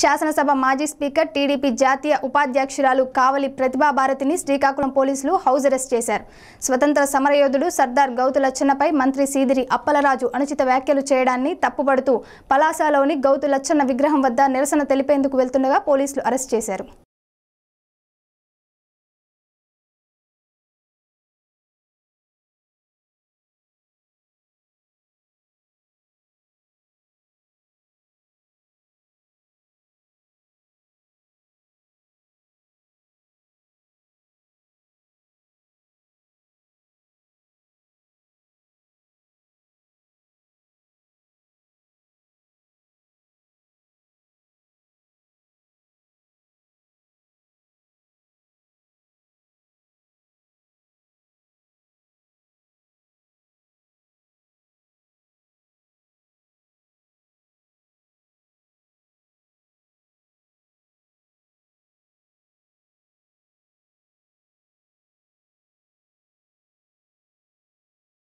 శాసనసభ మాజీ speaker TDP జాతీయ ఉపాధ్యక్షురాలు కావలి ప్రతిభాభారతిని శ్రీకాకుళం పోలీసులు హౌస్ అరెస్ట్ చేశారు స్వతంత్ర సమరయోధుడు సర్దార్ గౌతు లచ్చన్నపై మంత్రి సీదిరి అప్పలరాజు అనుచిత వ్యాఖ్యలు చేయడాన్ని తప్పుపడుతూ పలాసలోని గౌతు లచ్చన్న విగ్రహం వద్ద నిరసన తెలిపేందుకు వెళ్తుండగా పోలీసులు అరెస్ట్ చేశారు